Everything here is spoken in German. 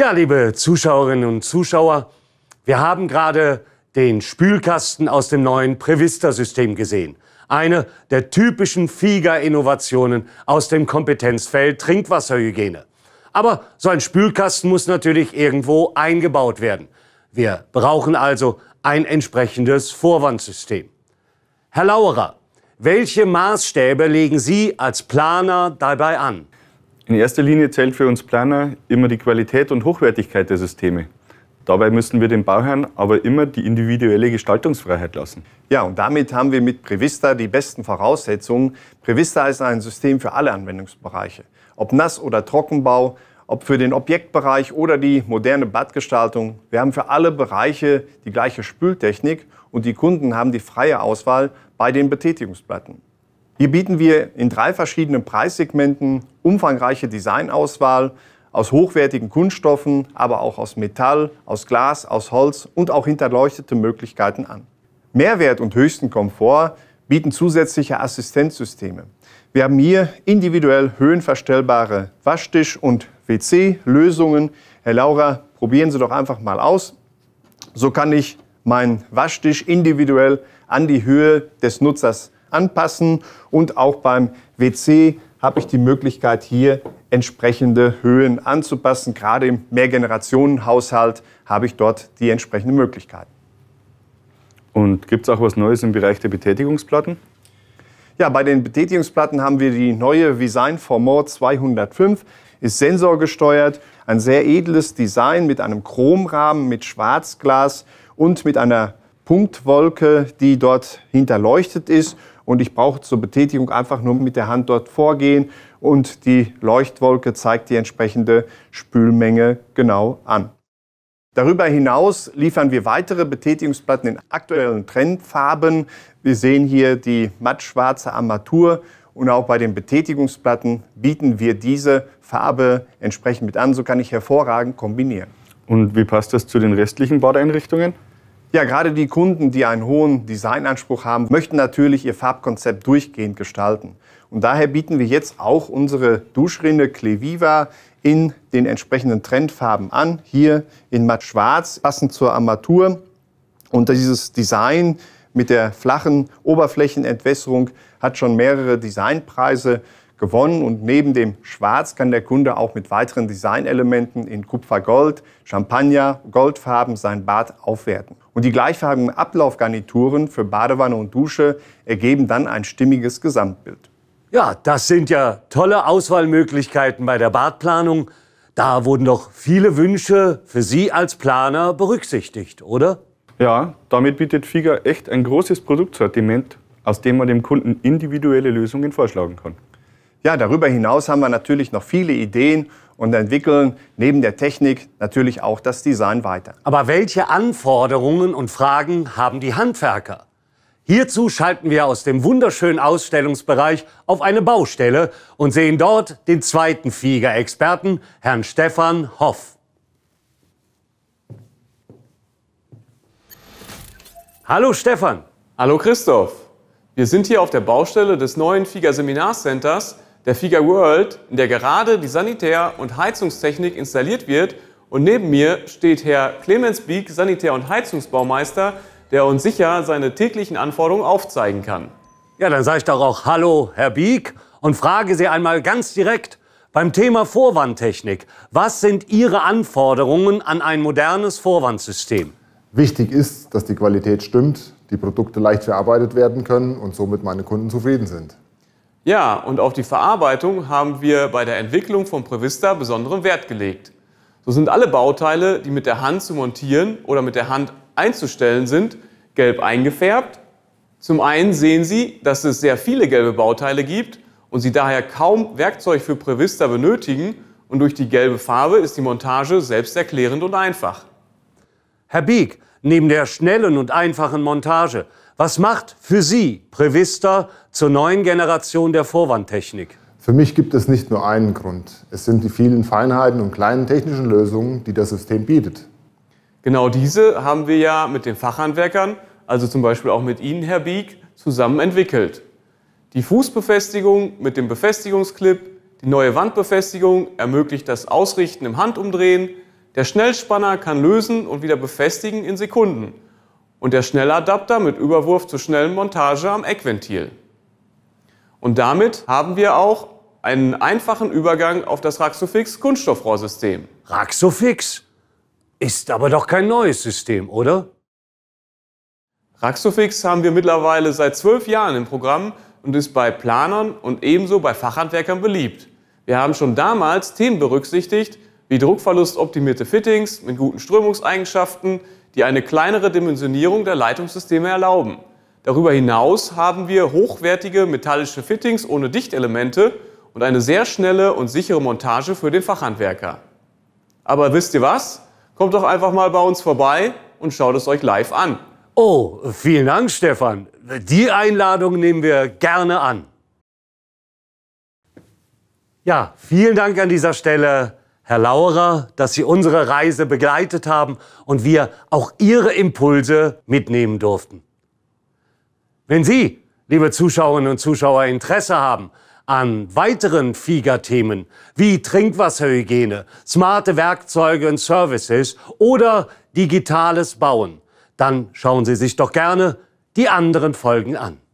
Ja, liebe Zuschauerinnen und Zuschauer, wir haben gerade den Spülkasten aus dem neuen Prevista-System gesehen. Eine der typischen FIGA-Innovationen aus dem Kompetenzfeld Trinkwasserhygiene. Aber so ein Spülkasten muss natürlich irgendwo eingebaut werden. Wir brauchen also ein entsprechendes Vorwandsystem. Herr Lauerer, welche Maßstäbe legen Sie als Planer dabei an? In erster Linie zählt für uns Planer immer die Qualität und Hochwertigkeit der Systeme. Dabei müssen wir den Bauherrn aber immer die individuelle Gestaltungsfreiheit lassen. Ja, und damit haben wir mit Prevista die besten Voraussetzungen. Prevista ist ein System für alle Anwendungsbereiche. Ob Nass- oder Trockenbau, ob für den Objektbereich oder die moderne Badgestaltung. Wir haben für alle Bereiche die gleiche Spültechnik und die Kunden haben die freie Auswahl bei den Betätigungsplatten. Hier bieten wir in drei verschiedenen Preissegmenten umfangreiche Designauswahl aus hochwertigen Kunststoffen, aber auch aus Metall, aus Glas, aus Holz und auch hinterleuchtete Möglichkeiten an. Mehrwert und höchsten Komfort bieten zusätzliche Assistenzsysteme. Wir haben hier individuell höhenverstellbare Waschtisch- und WC-Lösungen. Herr Laura, probieren Sie doch einfach mal aus. So kann ich meinen Waschtisch individuell an die Höhe des Nutzers anpassen und auch beim WC habe ich die Möglichkeit, hier entsprechende Höhen anzupassen. Gerade im Mehrgenerationenhaushalt habe ich dort die entsprechenden Möglichkeiten. Und gibt es auch was Neues im Bereich der Betätigungsplatten? Ja, bei den Betätigungsplatten haben wir die neue Design Formor 205. Ist sensorgesteuert, ein sehr edles Design mit einem Chromrahmen, mit Schwarzglas und mit einer Punktwolke, die dort hinterleuchtet ist und ich brauche zur Betätigung einfach nur mit der Hand dort vorgehen und die Leuchtwolke zeigt die entsprechende Spülmenge genau an. Darüber hinaus liefern wir weitere Betätigungsplatten in aktuellen Trendfarben. Wir sehen hier die mattschwarze Armatur und auch bei den Betätigungsplatten bieten wir diese Farbe entsprechend mit an. So kann ich hervorragend kombinieren. Und wie passt das zu den restlichen Badeinrichtungen? Ja, gerade die Kunden, die einen hohen Designanspruch haben, möchten natürlich ihr Farbkonzept durchgehend gestalten. Und daher bieten wir jetzt auch unsere Duschrinde Cleviva in den entsprechenden Trendfarben an. Hier in matt schwarz, passend zur Armatur. Und dieses Design mit der flachen Oberflächenentwässerung hat schon mehrere Designpreise gewonnen und neben dem Schwarz kann der Kunde auch mit weiteren Designelementen in Kupfergold, Champagner, Goldfarben sein Bad aufwerten. Und die gleichfarbigen Ablaufgarnituren für Badewanne und Dusche ergeben dann ein stimmiges Gesamtbild. Ja, das sind ja tolle Auswahlmöglichkeiten bei der Badplanung. Da wurden doch viele Wünsche für Sie als Planer berücksichtigt, oder? Ja, damit bietet Figa echt ein großes Produktsortiment, aus dem man dem Kunden individuelle Lösungen vorschlagen kann. Ja, darüber hinaus haben wir natürlich noch viele Ideen und entwickeln neben der Technik natürlich auch das Design weiter. Aber welche Anforderungen und Fragen haben die Handwerker? Hierzu schalten wir aus dem wunderschönen Ausstellungsbereich auf eine Baustelle und sehen dort den zweiten Fieger-Experten, Herrn Stefan Hoff. Hallo Stefan. Hallo Christoph. Wir sind hier auf der Baustelle des neuen Fieger Seminarcenters der Figa World, in der gerade die Sanitär- und Heizungstechnik installiert wird. Und neben mir steht Herr Clemens Bieg, Sanitär- und Heizungsbaumeister, der uns sicher seine täglichen Anforderungen aufzeigen kann. Ja, dann sage ich doch auch Hallo, Herr Bieg, und frage Sie einmal ganz direkt beim Thema Vorwandtechnik. Was sind Ihre Anforderungen an ein modernes Vorwandsystem? Wichtig ist, dass die Qualität stimmt, die Produkte leicht verarbeitet werden können und somit meine Kunden zufrieden sind. Ja, und auf die Verarbeitung haben wir bei der Entwicklung von Prevista besonderen Wert gelegt. So sind alle Bauteile, die mit der Hand zu montieren oder mit der Hand einzustellen sind, gelb eingefärbt. Zum einen sehen Sie, dass es sehr viele gelbe Bauteile gibt und Sie daher kaum Werkzeug für Prevista benötigen und durch die gelbe Farbe ist die Montage selbsterklärend und einfach. Herr Bieg, neben der schnellen und einfachen Montage? Was macht für Sie Prevista zur neuen Generation der Vorwandtechnik? Für mich gibt es nicht nur einen Grund. Es sind die vielen Feinheiten und kleinen technischen Lösungen, die das System bietet. Genau diese haben wir ja mit den Fachhandwerkern, also zum Beispiel auch mit Ihnen, Herr Bieg, zusammen entwickelt. Die Fußbefestigung mit dem Befestigungsclip, die neue Wandbefestigung ermöglicht das Ausrichten im Handumdrehen, der Schnellspanner kann lösen und wieder befestigen in Sekunden und der Schnelladapter mit Überwurf zur schnellen Montage am Eckventil. Und damit haben wir auch einen einfachen Übergang auf das Raxofix Kunststoffrohrsystem. Raxofix ist aber doch kein neues System, oder? Raxofix haben wir mittlerweile seit zwölf Jahren im Programm und ist bei Planern und ebenso bei Fachhandwerkern beliebt. Wir haben schon damals Themen berücksichtigt, wie druckverlustoptimierte Fittings mit guten Strömungseigenschaften, die eine kleinere Dimensionierung der Leitungssysteme erlauben. Darüber hinaus haben wir hochwertige metallische Fittings ohne Dichtelemente und eine sehr schnelle und sichere Montage für den Fachhandwerker. Aber wisst ihr was? Kommt doch einfach mal bei uns vorbei und schaut es euch live an. Oh, vielen Dank, Stefan. Die Einladung nehmen wir gerne an. Ja, vielen Dank an dieser Stelle Herr Laurer, dass Sie unsere Reise begleitet haben und wir auch Ihre Impulse mitnehmen durften. Wenn Sie, liebe Zuschauerinnen und Zuschauer, Interesse haben an weiteren FIGA-Themen wie Trinkwasserhygiene, smarte Werkzeuge und Services oder digitales Bauen, dann schauen Sie sich doch gerne die anderen Folgen an.